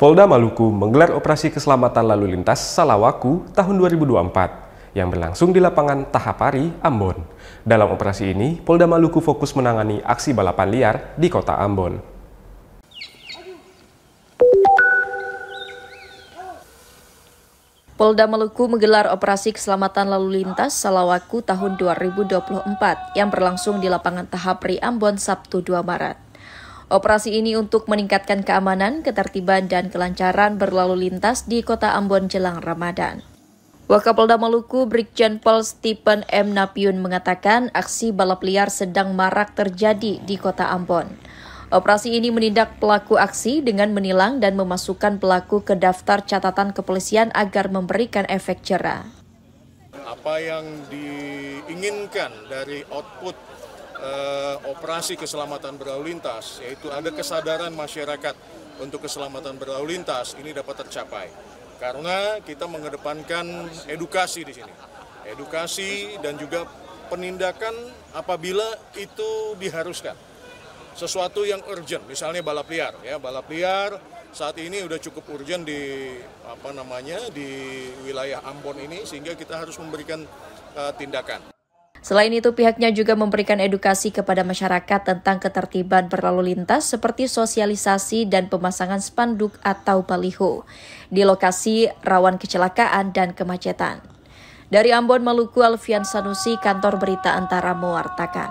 Polda Maluku menggelar operasi keselamatan lalu lintas Salawaku tahun 2024 yang berlangsung di lapangan Tahapari, Ambon. Dalam operasi ini, Polda Maluku fokus menangani aksi balapan liar di kota Ambon. Polda Maluku menggelar operasi keselamatan lalu lintas Salawaku tahun 2024 yang berlangsung di lapangan Tahapri Ambon Sabtu 2 Maret. Operasi ini untuk meningkatkan keamanan, ketertiban, dan kelancaran berlalu lintas di kota Ambon jelang Ramadan. Wakapolda Maluku Brigjen Pol Stephen M. Napiun mengatakan aksi balap liar sedang marak terjadi di kota Ambon. Operasi ini menindak pelaku aksi dengan menilang dan memasukkan pelaku ke daftar catatan kepolisian agar memberikan efek cerah. Apa yang diinginkan dari output eh, operasi keselamatan berlalu lintas, yaitu ada kesadaran masyarakat untuk keselamatan berlalu lintas ini dapat tercapai. Karena kita mengedepankan edukasi di sini. Edukasi dan juga penindakan apabila itu diharuskan. Sesuatu yang urgent, misalnya balap liar ya, balap liar saat ini sudah cukup urgent di apa namanya di wilayah Ambon ini sehingga kita harus memberikan uh, tindakan. Selain itu, pihaknya juga memberikan edukasi kepada masyarakat tentang ketertiban berlalu lintas seperti sosialisasi dan pemasangan spanduk atau baliho di lokasi rawan kecelakaan dan kemacetan. Dari Ambon, Maluku, Alfian Sanusi, kantor berita antara mewartakan.